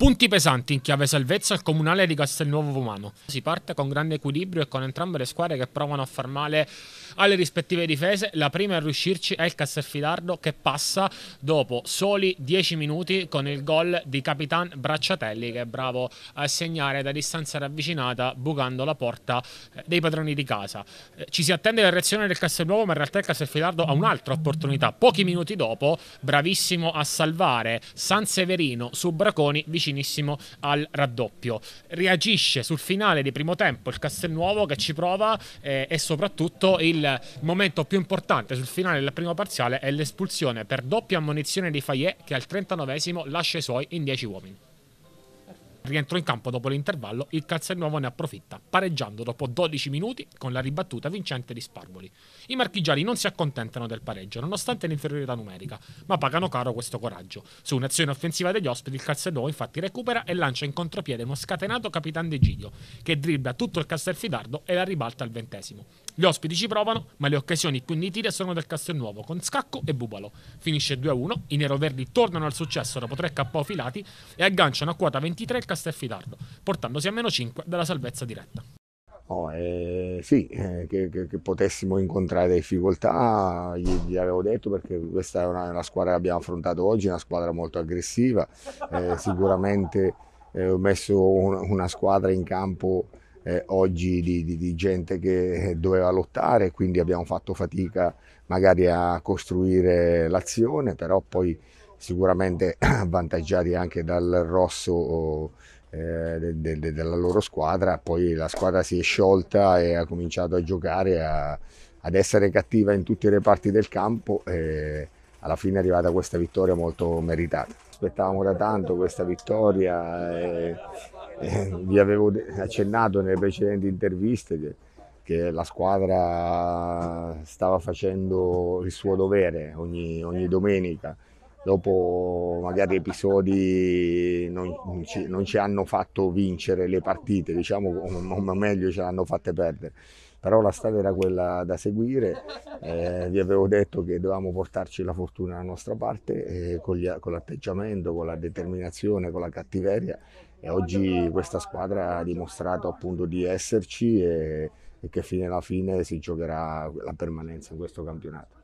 Punti pesanti in chiave salvezza al comunale di Castelnuovo Romano. Si parte con grande equilibrio e con entrambe le squadre che provano a far male alle rispettive difese. La prima a riuscirci è il Castelfidardo che passa dopo soli 10 minuti con il gol di Capitan Bracciatelli che è bravo a segnare da distanza ravvicinata bucando la porta eh, dei padroni di casa. Eh, ci si attende la reazione del Castelnuovo ma in realtà il Castelfidardo ha un'altra opportunità. Pochi minuti dopo, bravissimo a salvare San Severino su Braconi vicino vicinissimo al raddoppio. Reagisce sul finale di primo tempo il Castelnuovo che ci prova eh, e soprattutto il momento più importante sul finale della prima parziale è l'espulsione per doppia ammonizione di Fayet che al 39 lascia i suoi in 10 uomini. Rientro in campo dopo l'intervallo, il Calzernuovo ne approfitta, pareggiando dopo 12 minuti con la ribattuta vincente di Sparvoli. I marchigiani non si accontentano del pareggio, nonostante l'inferiorità numerica, ma pagano caro questo coraggio. Su un'azione offensiva degli ospiti, il Calzernuovo infatti recupera e lancia in contropiede uno scatenato Capitan De Giglio, che dribbla tutto il Castelfidardo e la ribalta al ventesimo. Gli ospiti ci provano, ma le occasioni più nitide sono del Castelnuovo, con Scacco e Bubalo. Finisce 2-1, i neroverdi tornano al successo dopo tre KO filati e agganciano a quota 23 il Castelfidardo, portandosi a meno 5 dalla salvezza diretta. Oh, eh, sì, eh, che, che, che, potessimo incontrare difficoltà, gli, gli, avevo detto perché questa è una, una, squadra che abbiamo affrontato oggi, una squadra molto aggressiva, eh, sicuramente eh, ho messo un, una squadra in campo eh, oggi di, di, di, gente che eh, doveva lottare, quindi abbiamo fatto fatica magari a costruire l'azione, però poi sicuramente avvantaggiati anche dal rosso eh, de, de, della loro squadra, poi la squadra si è sciolta e ha cominciato a giocare, a, ad essere cattiva in tutti i reparti del campo. Eh, alla fine è arrivata questa vittoria molto meritata. Aspettavamo da tanto questa vittoria, e, e vi avevo accennato nelle precedenti interviste che, che, la squadra stava facendo il suo dovere ogni, ogni domenica dopo magari episodi non, non, ci, non, ci, hanno fatto vincere le partite, diciamo, o meglio ce l'hanno fatte perdere. Però la strada era quella da seguire, eh, vi avevo detto che dovevamo portarci la fortuna dalla nostra parte eh, con, gli, con l'atteggiamento, con la determinazione, con la cattiveria e oggi questa squadra ha dimostrato appunto di esserci e, e che fino alla fine si giocherà la permanenza in questo campionato.